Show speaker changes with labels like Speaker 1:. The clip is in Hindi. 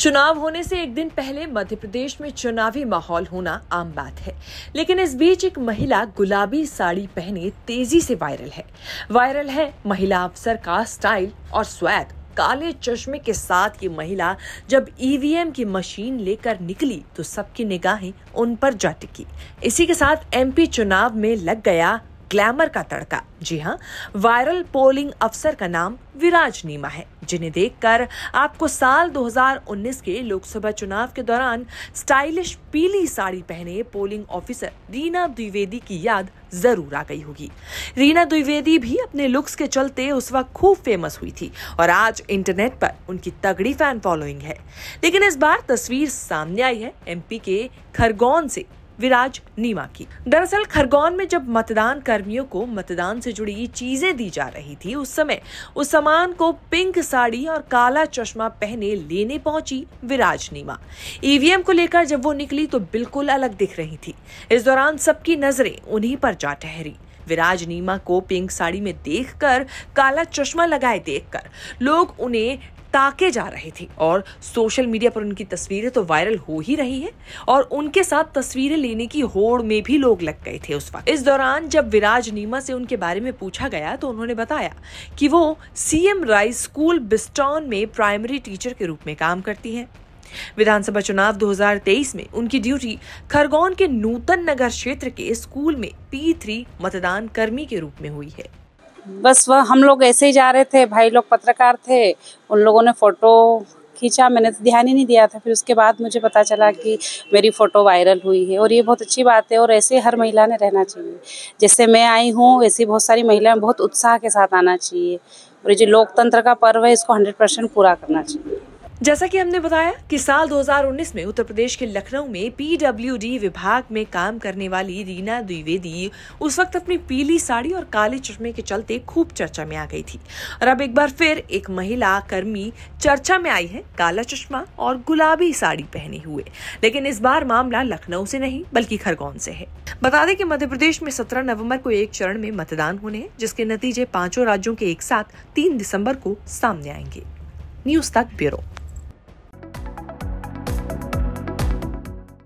Speaker 1: चुनाव होने से एक दिन पहले मध्य प्रदेश में चुनावी माहौल होना आम बात है लेकिन इस बीच एक महिला गुलाबी साड़ी पहने तेजी से वायरल है वायरल है महिला अफसर का स्टाइल और स्वैग काले चश्मे के साथ ये महिला जब ईवीएम e की मशीन लेकर निकली तो सबकी निगाहें उन पर जा टिकी इसी के साथ एमपी चुनाव में लग गया ग्लैमर का तड़का जी हाँ वायरल पोलिंग अफसर का नाम विराज नीमा है जिन्हें देखकर आपको साल 2019 के लोकसभा चुनाव के दौरान स्टाइलिश पीली साड़ी पहने पोलिंग ऑफिसर रीना द्विवेदी की याद जरूर आ गई होगी रीना द्विवेदी भी अपने लुक्स के चलते उस वक्त खूब फेमस हुई थी और आज इंटरनेट पर उनकी तगड़ी फैन फॉलोइंग है लेकिन इस बार तस्वीर सामने आई है एमपी के खरगोन से विराज नीमा की दरअसल खरगोन में जब मतदान कर्मियों को मतदान से जुड़ी चीजें दी जा रही थी उस समय उस सामान को पिंक साड़ी और काला चश्मा पहने लेने पहुंची विराज नीमा ईवीएम e को लेकर जब वो निकली तो बिल्कुल अलग दिख रही थी इस दौरान सबकी नजरें उन्हीं पर जा ठहरी विराज नीमा को पिंक साड़ी में देखकर काला चश्मा लगाए देखकर लोग उन्हें ताके जा रहे थे और सोशल मीडिया पर उनकी तस्वीरें तो वायरल हो ही रही है और उनके साथ तस्वीरें लेने की होड़ में भी लोग लग गए थे उस वक्त इस दौरान जब विराज नीमा से उनके बारे में पूछा गया तो उन्होंने बताया कि वो सीएम राइज स्कूल बिस्टॉन में प्राइमरी टीचर के रूप में काम करती हैं विधानसभा चुनाव 2023 में उनकी ड्यूटी खरगोन के नूतन नगर क्षेत्र के स्कूल में पी मतदान कर्मी के रूप में हुई है
Speaker 2: बस वह हम लोग ऐसे ही जा रहे थे भाई लोग पत्रकार थे उन लोगों ने फ़ोटो खींचा मैंने तो ध्यान ही नहीं दिया था फिर उसके बाद मुझे पता चला कि मेरी फ़ोटो वायरल हुई है और ये बहुत अच्छी बात है और ऐसे हर महिला ने रहना चाहिए जैसे मैं आई हूँ वैसे बहुत सारी महिलाएं बहुत उत्साह के साथ आना चाहिए और ये जो लोकतंत्र का पर्व है इसको हंड्रेड परसेंट पूरा करना चाहिए जैसा कि हमने बताया कि साल 2019 में उत्तर प्रदेश के लखनऊ में पीडब्ल्यूडी विभाग
Speaker 1: में काम करने वाली रीना द्विवेदी उस वक्त अपनी पीली साड़ी और काले चश्मे के चलते खूब चर्चा में आ गई थी और अब एक बार फिर एक महिला कर्मी चर्चा में आई है काला चश्मा और गुलाबी साड़ी पहने हुए लेकिन इस बार मामला लखनऊ से नहीं बल्कि खरगोन से है बता दें कि मध्य प्रदेश में सत्रह नवम्बर को एक चरण में मतदान होने हैं जिसके नतीजे पांचों राज्यों के एक साथ तीन दिसंबर को सामने आएंगे न्यूज तक ब्यूरो